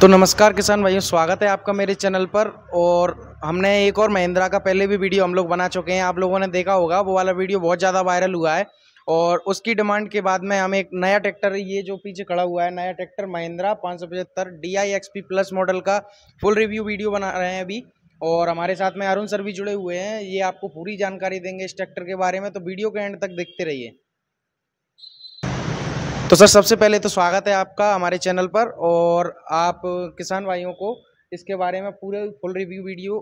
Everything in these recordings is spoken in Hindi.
तो नमस्कार किसान भाइयों स्वागत है आपका मेरे चैनल पर और हमने एक और महिंद्रा का पहले भी वीडियो हम लोग बना चुके हैं आप लोगों ने देखा होगा वो वाला वीडियो बहुत ज़्यादा वायरल हुआ है और उसकी डिमांड के बाद में हम एक नया ट्रैक्टर ये जो पीछे खड़ा हुआ है नया ट्रैक्टर महिंद्रा पाँच सौ पचहत्तर डी आई प्लस मॉडल का फुल रिव्यू वीडियो बना रहे हैं अभी और हमारे साथ में अरुण सर भी जुड़े हुए हैं ये आपको पूरी जानकारी देंगे इस ट्रैक्टर के बारे में तो वीडियो के एंड तक देखते रहिए तो सर सबसे पहले तो स्वागत है आपका हमारे चैनल पर और आप किसान भाइयों को इसके बारे में पूरे फुल रिव्यू वीडियो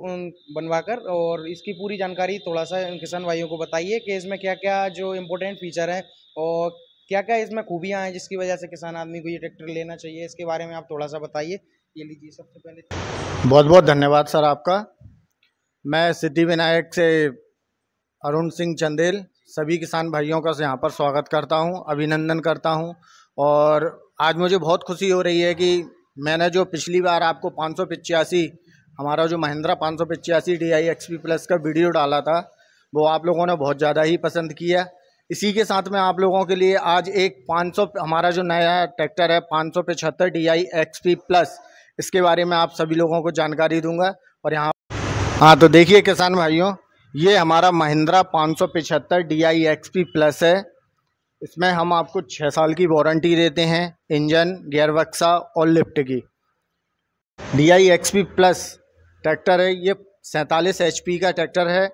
बनवाकर और इसकी पूरी जानकारी थोड़ा सा किसान भाइयों को बताइए कि इसमें क्या क्या जो इम्पोर्टेंट फीचर हैं और क्या क्या इसमें खूबियाँ हैं जिसकी वजह से किसान आदमी को ये ट्रैक्टर लेना चाहिए इसके बारे में आप थोड़ा सा बताइए ये लीजिए सबसे पहले बहुत बहुत धन्यवाद सर आपका मैं सिद्धि विनायक से अरुण सिंह चंदेल सभी किसान भाइयों का यहाँ पर स्वागत करता हूँ अभिनंदन करता हूँ और आज मुझे बहुत खुशी हो रही है कि मैंने जो पिछली बार आपको पाँच सौ हमारा जो महिंद्रा पाँच सौ पचासी D I X P plus का वीडियो डाला था वो आप लोगों ने बहुत ज़्यादा ही पसंद किया इसी के साथ में आप लोगों के लिए आज एक 500 हमारा जो नया ट्रैक्टर है पाँच सौ पचहत्तर D I X P plus इसके बारे में आप सभी लोगों को जानकारी दूंगा और यहाँ हाँ तो देखिए किसान भाइयों ये हमारा महिंद्रा पाँच सौ पिछहत्तर D I X P plus है इसमें हम आपको छः साल की वारंटी देते हैं इंजन गेयर बक्सा और लिफ्ट की D I X P plus tractor है ये सैंतालीस एच पी का ट्रैक्टर है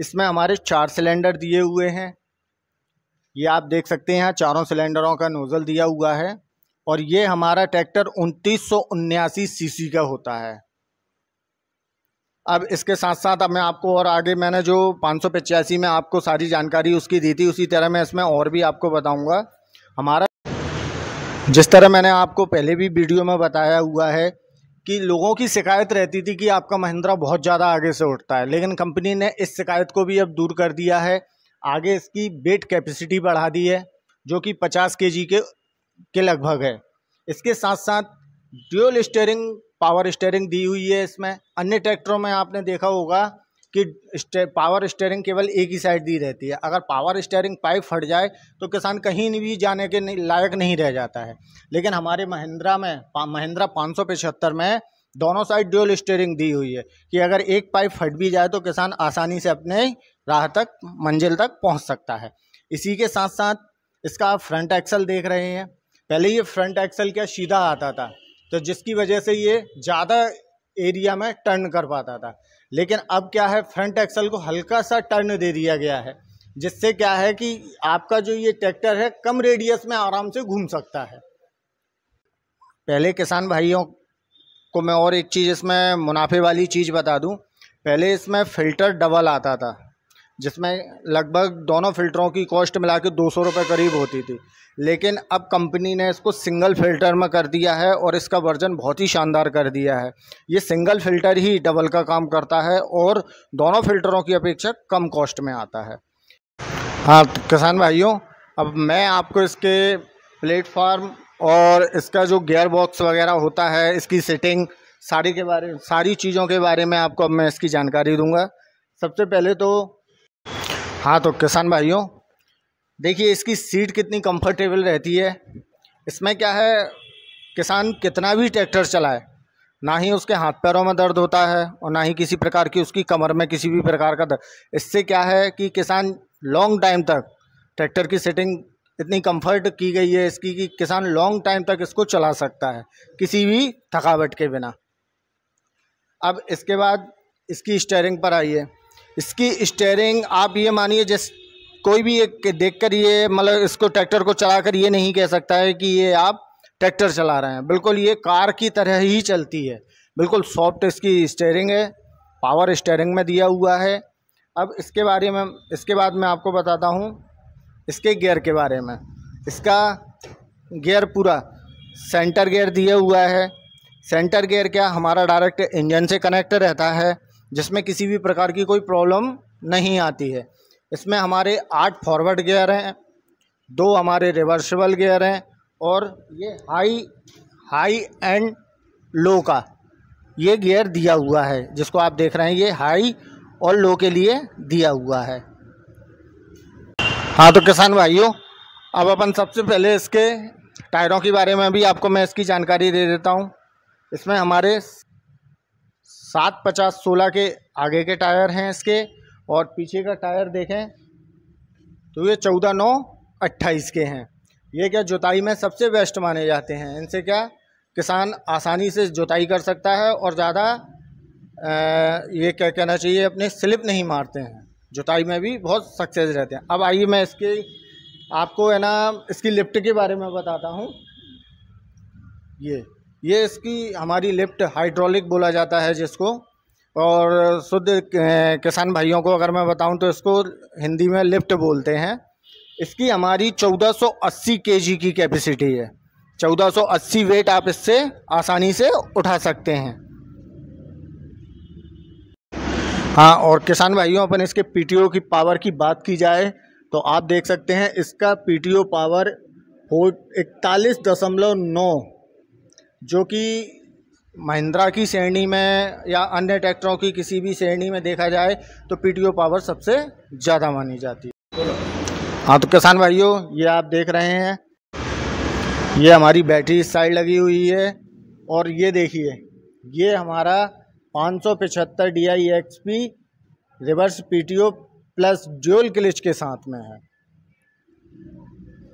इसमें हमारे चार सिलेंडर दिए हुए हैं ये आप देख सकते हैं चारों सिलेंडरों का नोज़ल दिया हुआ है और ये हमारा ट्रैक्टर उनतीस सौ उन्यासी सी का होता है अब इसके साथ साथ अब मैं आपको और आगे मैंने जो पाँच में आपको सारी जानकारी उसकी दी थी उसी तरह मैं इसमें और भी आपको बताऊँगा हमारा जिस तरह मैंने आपको पहले भी वीडियो में बताया हुआ है कि लोगों की शिकायत रहती थी कि आपका महिंद्रा बहुत ज़्यादा आगे से उठता है लेकिन कंपनी ने इस शिकायत को भी अब दूर कर दिया है आगे इसकी बेट कैपेसिटी बढ़ा दी है जो कि 50 के जी के के लगभग है इसके साथ साथ ड्यूल स्टेयरिंग पावर स्टेयरिंग दी हुई है इसमें अन्य ट्रैक्टरों में आपने देखा होगा कि पावर स्टेयरिंग केवल एक ही साइड दी रहती है अगर पावर स्टेयरिंग पाइप फट जाए तो किसान कहीं भी जाने के लायक नहीं रह जाता है लेकिन हमारे महिंद्रा में महिंद्रा पाँच में दोनों साइड ड्यूअल स्टेयरिंग दी हुई है कि अगर एक पाइप फट भी जाए तो किसान आसानी से अपने राह तक मंजिल तक पहुंच सकता है इसी के साथ साथ इसका आप फ्रंट एक्सल देख रहे हैं पहले ये फ्रंट एक्सल क्या सीधा आता था तो जिसकी वजह से ये ज़्यादा एरिया में टर्न कर पाता था लेकिन अब क्या है फ्रंट एक्सल को हल्का सा टर्न दे दिया गया है जिससे क्या है कि आपका जो ये ट्रैक्टर है कम रेडियस में आराम से घूम सकता है पहले किसान भाइयों को मैं और एक चीज़ इसमें मुनाफे वाली चीज़ बता दूं पहले इसमें फ़िल्टर डबल आता था जिसमें लगभग दोनों फ़िल्टरों की कॉस्ट मिला के दो सौ रुपये करीब होती थी लेकिन अब कंपनी ने इसको सिंगल फ़िल्टर में कर दिया है और इसका वर्जन बहुत ही शानदार कर दिया है ये सिंगल फ़िल्टर ही डबल का काम करता है और दोनों फ़िल्टरों की अपेक्षा कम कॉस्ट में आता है हाँ किसान भाइयों अब मैं आपको इसके प्लेटफार्म और इसका जो गेयर बॉक्स वगैरह होता है इसकी सेटिंग सारी के बारे सारी चीज़ों के बारे में आपको अब मैं इसकी जानकारी दूंगा सबसे पहले तो हाँ तो किसान भाइयों देखिए इसकी सीट कितनी कंफर्टेबल रहती है इसमें क्या है किसान कितना भी ट्रैक्टर चलाए ना ही उसके हाथ पैरों में दर्द होता है और ना ही किसी प्रकार की उसकी कमर में किसी भी प्रकार का दर्द इससे क्या है कि किसान लॉन्ग टाइम तक ट्रैक्टर की सेटिंग इतनी कंफर्ट की गई है इसकी कि किसान लॉन्ग टाइम तक इसको चला सकता है किसी भी थकावट के बिना अब इसके बाद इसकी स्टेयरिंग पर आइए इसकी स्टेयरिंग आप ये मानिए जैसे कोई भी एक देख कर ये मतलब इसको ट्रैक्टर को चला कर ये नहीं कह सकता है कि ये आप ट्रैक्टर चला रहे हैं बिल्कुल ये कार की तरह ही चलती है बिल्कुल सॉफ्ट इसकी स्टेयरिंग है पावर स्टेयरिंग में दिया हुआ है अब इसके बारे में इसके बाद मैं आपको बताता हूँ इसके गियर के बारे में इसका गियर पूरा सेंटर गियर दिया हुआ है सेंटर गियर क्या हमारा डायरेक्ट इंजन से कनेक्ट रहता है जिसमें किसी भी प्रकार की कोई प्रॉब्लम नहीं आती है इसमें हमारे आठ फॉरवर्ड गियर हैं दो हमारे रिवर्सिबल गियर हैं और ये हाई हाई एंड लो का ये गियर दिया हुआ है जिसको आप देख रहे हैं ये हाई और लो के लिए दिया हुआ है हाँ तो किसान भाइयों अब अपन सबसे पहले इसके टायरों के बारे में भी आपको मैं इसकी जानकारी दे देता हूँ इसमें हमारे सात पचास सोलह के आगे के टायर हैं इसके और पीछे का टायर देखें तो ये चौदह नौ अट्ठाईस के हैं ये क्या जुताई में सबसे बेस्ट माने जाते हैं इनसे क्या किसान आसानी से जुताई कर सकता है और ज़्यादा ये क्या कहना चाहिए अपने स्लिप नहीं मारते हैं जुताई में भी बहुत सक्सेस रहते हैं अब आइए मैं इसके आपको है ना इसकी लिफ्ट के बारे में बताता हूँ ये ये इसकी हमारी लिफ्ट हाइड्रोलिक बोला जाता है जिसको और शुद्ध किसान भाइयों को अगर मैं बताऊं तो इसको हिंदी में लिफ्ट बोलते हैं इसकी हमारी 1480 केजी की कैपेसिटी है 1480 वेट आप इससे आसानी से उठा सकते हैं हाँ और किसान भाइयों अपन इसके पीटीओ की पावर की बात की जाए तो आप देख सकते हैं इसका पीटीओ पावर हो इकतालीस दशमलव नौ जो कि महिंद्रा की श्रेणी में या अन्य ट्रैक्टरों की किसी भी श्रेणी में देखा जाए तो पीटीओ पावर सबसे ज़्यादा मानी जाती है हाँ तो किसान भाइयों ये आप देख रहे हैं ये हमारी बैटरी इस साइड लगी हुई है और ये देखिए ये हमारा पाँच सौ पचहत्तर D I X P reverse PTO plus dual clutch के साथ में है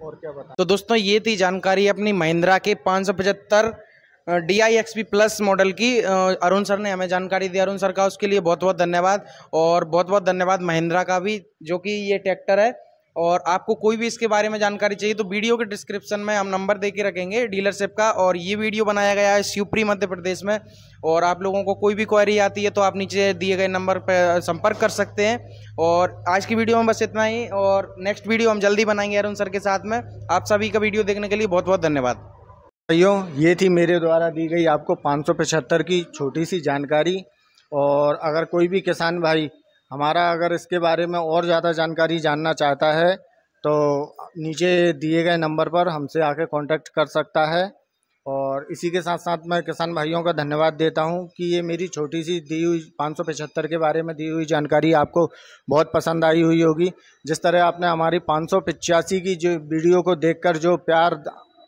और क्या बता तो दोस्तों ये थी जानकारी अपनी महिंद्रा के पाँच सौ पचहत्तर D I X P plus model की अरुण सर ने हमें जानकारी दी अरुण सर का उसके लिए बहुत बहुत धन्यवाद और बहुत बहुत धन्यवाद महिंद्रा का भी जो कि ये ट्रैक्टर है और आपको कोई भी इसके बारे में जानकारी चाहिए तो वीडियो के डिस्क्रिप्शन में हम नंबर दे के रखेंगे डीलरशिप का और ये वीडियो बनाया गया है शिवपुरी मध्य प्रदेश में और आप लोगों को कोई भी क्वायरी आती है तो आप नीचे दिए गए नंबर पर संपर्क कर सकते हैं और आज की वीडियो में बस इतना ही और नेक्स्ट वीडियो हम जल्दी बनाएंगे अरुण सर के साथ में आप सभी का वीडियो देखने के लिए बहुत बहुत धन्यवाद भाइयों ये थी मेरे द्वारा दी गई आपको पाँच की छोटी सी जानकारी और अगर कोई भी किसान भाई हमारा अगर इसके बारे में और ज़्यादा जानकारी जानना चाहता है तो नीचे दिए गए नंबर पर हमसे आके कांटेक्ट कर सकता है और इसी के साथ साथ मैं किसान भाइयों का धन्यवाद देता हूं कि ये मेरी छोटी सी दी हुई पाँच के बारे में दी हुई जानकारी आपको बहुत पसंद आई हुई होगी जिस तरह आपने हमारी पाँच की जो वीडियो को देखकर जो प्यार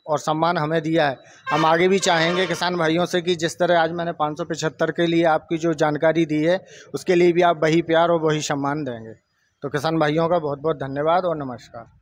और सम्मान हमें दिया है हम आगे भी चाहेंगे किसान भाइयों से कि जिस तरह आज मैंने पाँच के लिए आपकी जो जानकारी दी है उसके लिए भी आप वही प्यार और वही सम्मान देंगे तो किसान भाइयों का बहुत बहुत धन्यवाद और नमस्कार